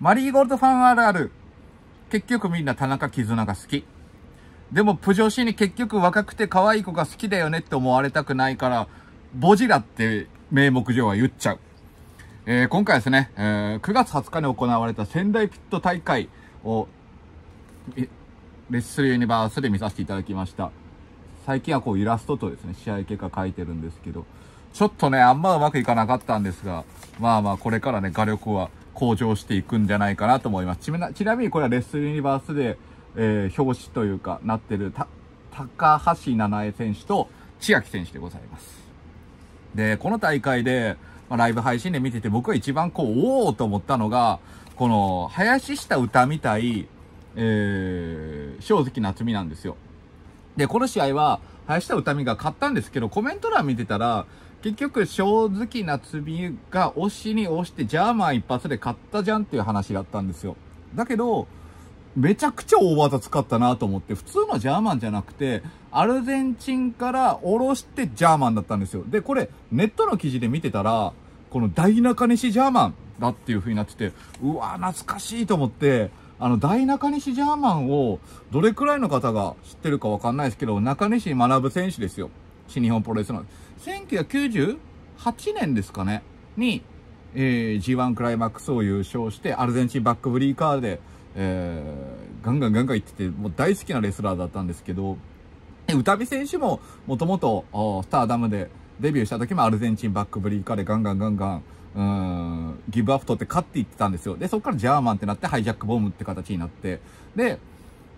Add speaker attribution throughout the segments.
Speaker 1: マリーゴールドファンあるある。結局みんな田中絆が好き。でも、プジョーシーに結局若くて可愛い子が好きだよねって思われたくないから、ボジラって名目上は言っちゃう。えー、今回ですね、えー、9月20日に行われた仙台ピット大会を、レッスルユニバースで見させていただきました。最近はこうイラストとですね、試合結果書いてるんですけど、ちょっとね、あんまうまくいかなかったんですが、まあまあこれからね、画力は向上していくんじゃないかなと思います。ちなちなみにこれはレッスルユニバースで、えー、表紙というかなってる、た、高橋七重選手と千秋選手でございます。で、この大会で、まあ、ライブ配信で見てて僕が一番こう、おおと思ったのが、この、林下歌みたい、えー、正月夏美なんですよ。で、この試合は、林下歌美が勝ったんですけど、コメント欄見てたら、結局、正直な罪が押しに押して、ジャーマン一発で勝ったじゃんっていう話だったんですよ。だけど、めちゃくちゃ大技使ったなと思って、普通のジャーマンじゃなくて、アルゼンチンから下ろしてジャーマンだったんですよ。で、これ、ネットの記事で見てたら、この大中西ジャーマンだっていう風になってて、うわ懐かしいと思って、あの、大中西ジャーマンを、どれくらいの方が知ってるかわかんないですけど、中西学選手ですよ。新日本プロレスの、1998年ですかね、に、えー、G1 クライマックスを優勝して、アルゼンチンバックブリーカーで、えー、ガンガンガンガン行ってて、もう大好きなレスラーだったんですけど、歌美選手ももともとスターダムでデビューした時もアルゼンチンバックブリーカーでガンガンガンガン、うん、ギブアップ取って勝っていってたんですよ。で、そこからジャーマンってなってハイジャックボムって形になって、で、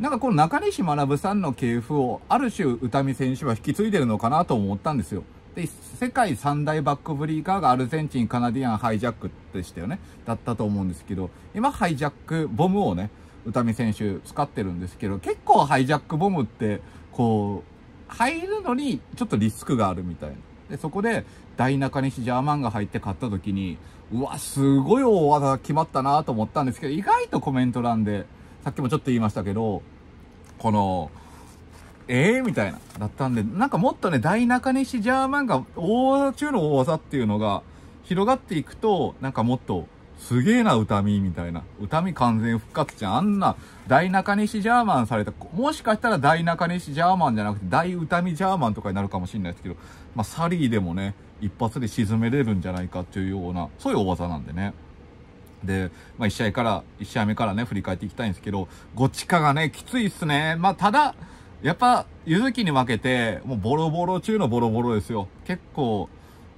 Speaker 1: なんかこの中西学さんの系譜を、ある種、宇多美選手は引き継いでるのかなと思ったんですよ。で、世界三大バックブリーカーがアルゼンチン、カナディアン、ハイジャックでしたよね。だったと思うんですけど、今ハイジャックボムをね、宇多美選手使ってるんですけど、結構ハイジャックボムって、こう、入るのにちょっとリスクがあるみたいな。で、そこで、大中西ジャーマンが入って買った時に、うわ、すごい大技決まったなと思ったんですけど、意外とコメント欄で、さっきもちょっと言いましたけど、この、ええー、みたいな、だったんで、なんかもっとね、大中西ジャーマンが、大中の大技っていうのが、広がっていくと、なんかもっと、すげえな、歌見、みたいな。歌見完全復活じゃん。あんな、大中西ジャーマンされた、もしかしたら大中西ジャーマンじゃなくて、大歌見ジャーマンとかになるかもしれないですけど、まあ、サリーでもね、一発で沈めれるんじゃないかっていうような、そういう大技なんでね。で、まあ、1試合から、1試合目からね、振り返っていきたいんですけど、ゴチカがね、きついっすね。まあ、ただ、やっぱ、ゆずきに負けて、もうボロボロ中のボロボロですよ。結構、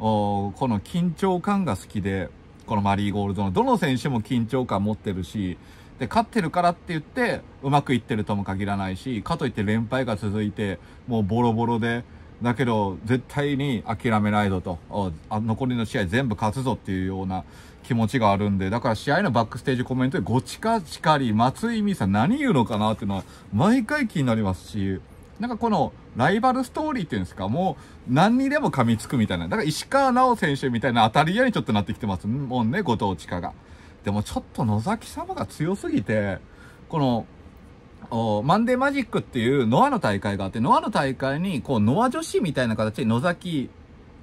Speaker 1: おこの緊張感が好きで、このマリーゴールドの、どの選手も緊張感持ってるし、で、勝ってるからって言って、うまくいってるとも限らないし、かといって連敗が続いて、もうボロボロで、だけど、絶対に諦めないぞと、残りの試合全部勝つぞっていうような気持ちがあるんで、だから試合のバックステージコメントで、ごちかしかり、松井美さん何言うのかなっていうのは、毎回気になりますし、なんかこのライバルストーリーっていうんですか、もう何にでも噛みつくみたいな。だから石川直選手みたいな当たり屋にちょっとなってきてますもんね、後藤千佳が。でもちょっと野崎様が強すぎて、このマンデーマジックっていうノアの大会があって、ノアの大会に、こう、ノア女子みたいな形で野崎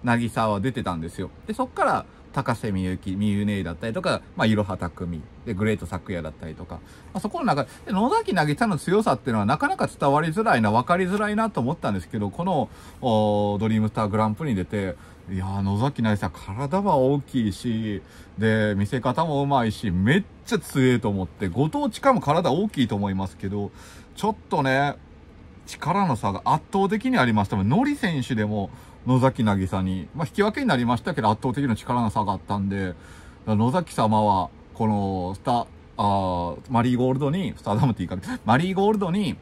Speaker 1: なぎさは出てたんですよ。で、そっから、高瀬みゆき、みゆねいだったりとか、まあ、いろはたくみ、で、グレート昨夜だったりとか、まあ、そこの中で、野崎なぎさの強さっていうのはなかなか伝わりづらいな、わかりづらいなと思ったんですけど、この、ドリームスターグランプリに出て、いやー、野崎成さん、体は大きいし、で、見せ方もうまいし、めっちゃ強えと思って、ご当地かも体大きいと思いますけど、ちょっとね、力の差が圧倒的にありました。ノリ選手でも野崎なぎさに、まあ、引き分けになりましたけど、圧倒的な力の差があったんで、野崎様は、この、スタ、あマリーゴールドに、スターダムって言いか、マリーゴールドに、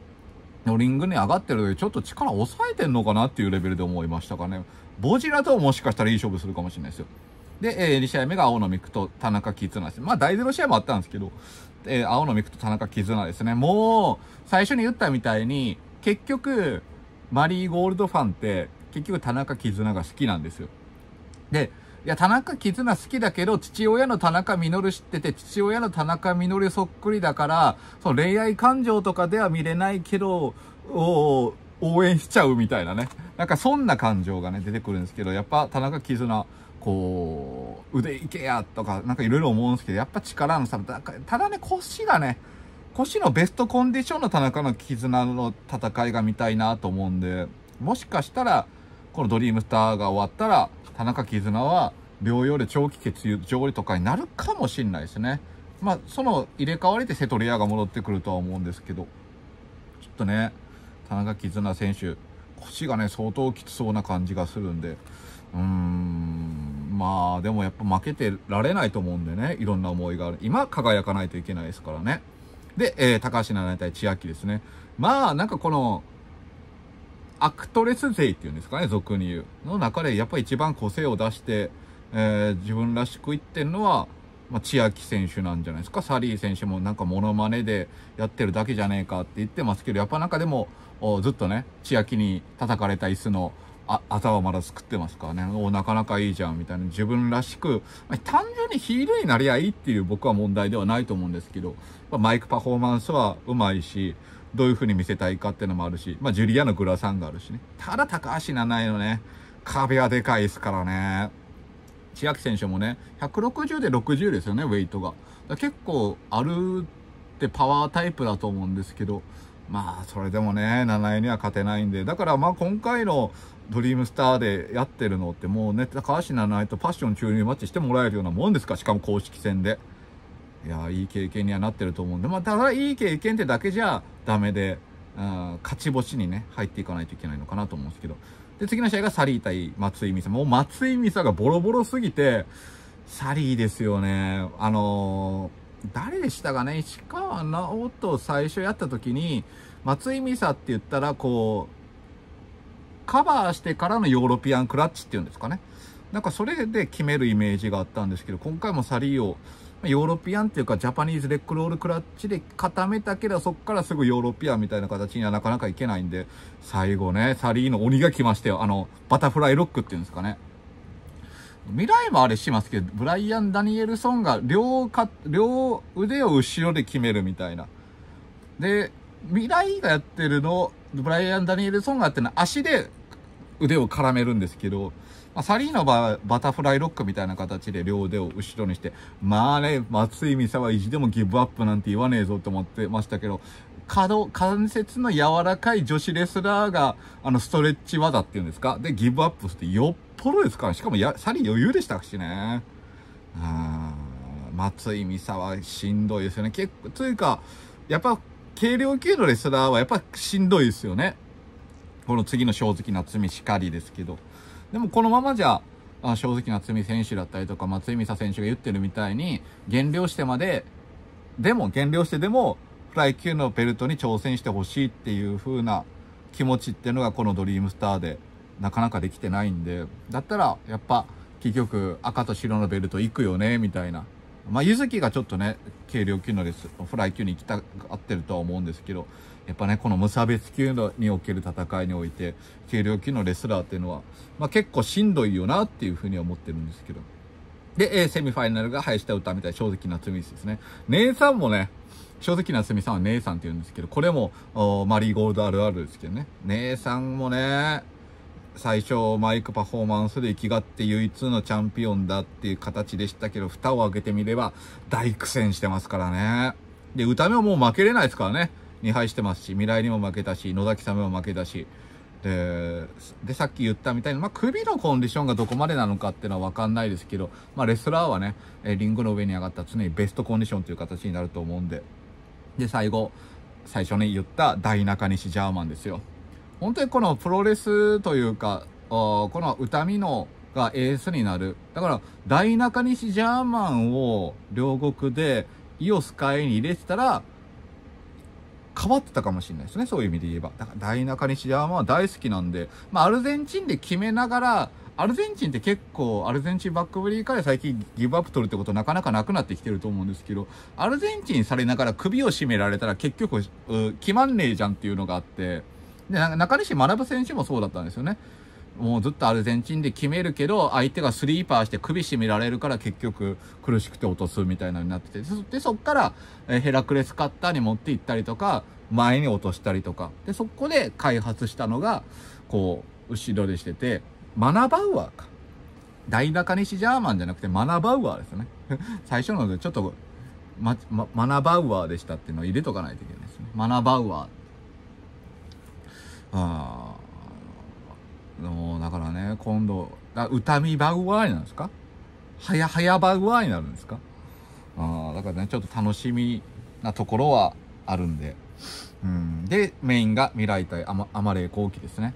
Speaker 1: のリングに上がってる時ちょっと力抑えてんのかなっていうレベルで思いましたかね。ボジラともしかしたらいい勝負するかもしれないですよ。で、え2試合目が青野ミクと田中絆です。まあ、大ゼロ試合もあったんですけど、えー、青野ミクと田中絆ですね。もう、最初に言ったみたいに、結局、マリーゴールドファンって、結局田中絆が好きなんですよ。で、いや、田中絆好きだけど、父親の田中稔知ってて、父親の田中稔そっくりだから、その恋愛感情とかでは見れないけど、応援しちゃうみたいなね。なんかそんな感情がね、出てくるんですけど、やっぱ田中絆、こう、腕いけやとか、なんかいろいろ思うんですけど、やっぱ力の差、ただね、腰がね、腰のベストコンディションの田中の絆の戦いが見たいなと思うんで、もしかしたら、このドリームスターが終わったら、田中絆は療養で長期欠上位とかになるかもしれないですね。まあ、その入れ替わりでセトリアが戻ってくるとは思うんですけど、ちょっとね、田中絆選手、腰がね、相当きつそうな感じがするんで、うーん、まあ、でもやっぱ負けてられないと思うんでね、いろんな思いがある。今、輝かないといけないですからね。で、えー、高橋七々対千秋ですね。まあ、なんかこの、アクトレス勢っていうんですかね、俗に言う。の中で、やっぱり一番個性を出して、えー、自分らしく言ってんのは、まあ、千秋選手なんじゃないですか。サリー選手もなんかモノマネでやってるだけじゃねえかって言ってますけど、やっぱなんかでも、ずっとね、千秋に叩かれた椅子の、あ、頭ざはまだ作ってますからね。おなかなかいいじゃん、みたいな。自分らしく、まあ、単純にヒールになりゃいいっていう僕は問題ではないと思うんですけど、まあ、マイクパフォーマンスはうまいし、どういう風に見せたいかっていうのもあるし、まあ、ジュリアのグラサンがあるしね。ただ高橋七重のね、壁はでかいですからね。千秋選手もね、160で60ですよね、ウェイトが。結構、あるってパワータイプだと思うんですけど、まあ、それでもね、七位には勝てないんで、だからまあ今回のドリームスターでやってるのってもうね、高橋七重とパッション注入マッチしてもらえるようなもんですか、しかも公式戦で。いやいい経験にはなってると思うんで、まあ、ただいい経験ってだけじゃダメで、うん、勝ち星にね、入っていかないといけないのかなと思うんですけど。で、次の試合がサリー対松井美沙。もう松井美沙がボロボロすぎて、サリーですよね。あのー、誰でしたかね石川直と最初やった時に、松井美沙って言ったら、こう、カバーしてからのヨーロピアンクラッチっていうんですかね。なんかそれで決めるイメージがあったんですけど、今回もサリーをヨーロピアンっていうかジャパニーズレックロールクラッチで固めたけど、そっからすぐヨーロピアンみたいな形にはなかなかいけないんで、最後ね、サリーの鬼が来ましたよ。あの、バタフライロックっていうんですかね。未来もあれしますけど、ブライアン・ダニエルソンが両か、両腕を後ろで決めるみたいな。で、未来がやってるの、ブライアン・ダニエルソンがやってるのは足で腕を絡めるんですけど、まあ、サリーの場合はバタフライロックみたいな形で両腕を後ろにして、まあね、松井美沙は意地でもギブアップなんて言わねえぞと思ってましたけど、可動、関節の柔らかい女子レスラーが、あの、ストレッチ技っていうんですかで、ギブアップしてよっぽどですから、しかもや、サリー余裕でしたしね。うん、松井美沙はしんどいですよね。結構、というか、やっぱ、軽量級のレスラーはやっぱしんどいですよね。この次の正直な罪しかりですけど。でもこのままじゃ、あ正直なみ選手だったりとか、松井美沙選手が言ってるみたいに、減量してまで、でも、減量してでも、フライ級のベルトに挑戦してほしいっていう風な気持ちっていうのがこのドリームスターでなかなかできてないんで、だったらやっぱ結局赤と白のベルト行くよね、みたいなまあ、ゆずきがちょっとね、軽量級のレス、フライ級に行きた合ってるとは思うんですけど、やっぱね、この無差別級のにおける戦いにおいて、軽量級のレスラーっていうのは、まあ、結構しんどいよなっていうふうに思ってるんですけど。で、えセミファイナルが林田歌みたい、正直夏美ですね。姉さんもね、正直夏美さんは姉さんって言うんですけど、これも、マリーゴールドあるあるですけどね。姉さんもね、最初マイクパフォーマンスで生きがって唯一のチャンピオンだっていう形でしたけど、蓋を開けてみれば大苦戦してますからね。で、歌目はもう負けれないですからね。2敗してますし、未来にも負けたし、野崎さんも負けたし。で、で、さっき言ったみたいに、まあ、首のコンディションがどこまでなのかっていうのはわかんないですけど、まあ、レスラーはね、えリングの上に上がった常にベストコンディションという形になると思うんで。で、最後、最初に言った大中西ジャーマンですよ。本当にこのプロレスというか、この歌見のがエースになる。だから、大中西ジャーマンを両国でイオス会に入れてたら、変わってたかもしれないですね。そういう意味で言えば。だから大中西ジャーマンは大好きなんで、まあ、アルゼンチンで決めながら、アルゼンチンって結構、アルゼンチンバックブリーから最近ギブアップ取るってことなかなかなくなってきてると思うんですけど、アルゼンチンされながら首を絞められたら結局、決まんねえじゃんっていうのがあって、で中西学選手もそうだったんですよね。もうずっとアルゼンチンで決めるけど相手がスリーパーして首絞められるから結局苦しくて落とすみたいなのになっててでそっからヘラクレスカッターに持っていったりとか前に落としたりとかでそこで開発したのがこう後ろでしててマナバウアーか大中西ジャーマンじゃなくてマナバウアーですね 最初のでちょっと、まま、マナバウアーでしたっていうのを入れとかないといけないですねマナバウアーああのだからね今度あ歌見バグワーになるんですかはやはやバグワーになるんですかああだからねちょっと楽しみなところはあるんで、うん、でメインが未来対アマレイ後期ですね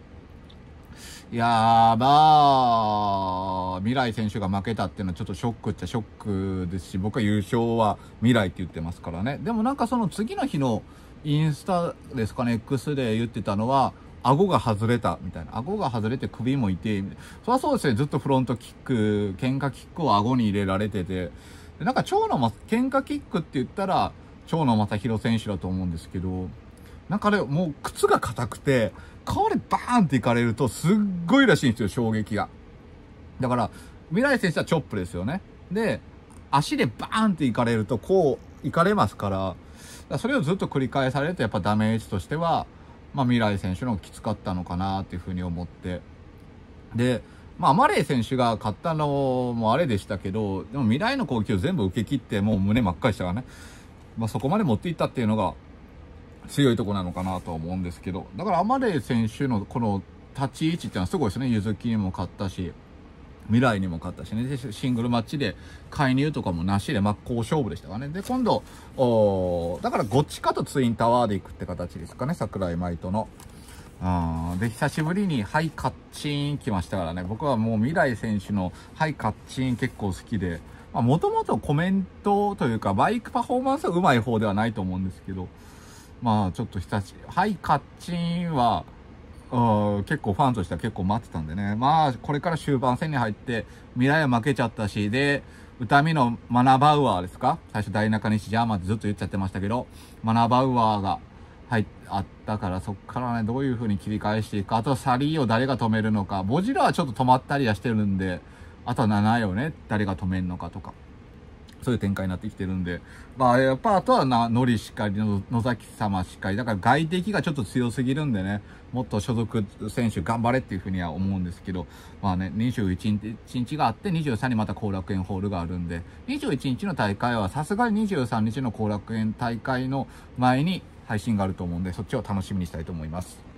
Speaker 1: いやーまあ未来選手が負けたっていうのはちょっとショックっちゃショックですし僕は優勝は未来って言ってますからねでもなんかその次の日のインスタですかね X で言ってたのは顎が外れたみたいな顎が外れて首も痛いいそりゃそうですねずっとフロントキック喧嘩キックを顎に入れられててでなんか蝶のま、喧嘩キックって言ったらま野ひろ選手だと思うんですけどなんかねもう靴が硬くて顔でバーンっていかれるとすっごいらしいんですよ衝撃がだから未来選手はチョップですよねで足でバーンっていかれるとこういかれますからそれをずっと繰り返されるとやっぱダメージとしてはまあ、未来選手のきつかったのかなっていうふうに思って。で、まあ、マレー選手が勝ったのもあれでしたけど、でも未来の攻撃を全部受け切って、もう胸真っ赤でしたからね。まあ、そこまで持っていったっていうのが強いとこなのかなとは思うんですけど、だからアマレー選手のこの立ち位置っていうのはすごいですね。ゆずきにも勝ったし、未来にも勝ったしね、シングルマッチで介入とかもなしで真っ向勝負でしたからね。で、今度、おだからゴっちかとツインタワーで行くって形ですかね、桜井舞との。で、久しぶりにハイカッチン来ましたからね、僕はもう未来選手のハイカッチン結構好きで、もともとコメントというか、バイクパフォーマンスは上手い方ではないと思うんですけど、まあちょっと久し、ぶり、ハイカッチンは、結構ファンとしては結構待ってたんでね。まあ、これから終盤戦に入って、未来は負けちゃったし、で、歌見のマナバウアーですか最初大中西ジャーマンってずっと言っちゃってましたけど、マナバウアーが入っあったから、そっからね、どういう風に切り返していくか、あとはサリーを誰が止めるのか、ボジラはちょっと止まったりはしてるんで、あとは7位をね、誰が止めるのかとか。そういう展開になってきてるんで、まあ、やっぱあとはな、ノリしっかり、野崎様しっかり、だから外敵がちょっと強すぎるんでね、もっと所属選手頑張れっていうふうには思うんですけど、まあね、21日日があって、23にまた後楽園ホールがあるんで、21日の大会はさすがに23日の後楽園大会の前に配信があると思うんで、そっちを楽しみにしたいと思います。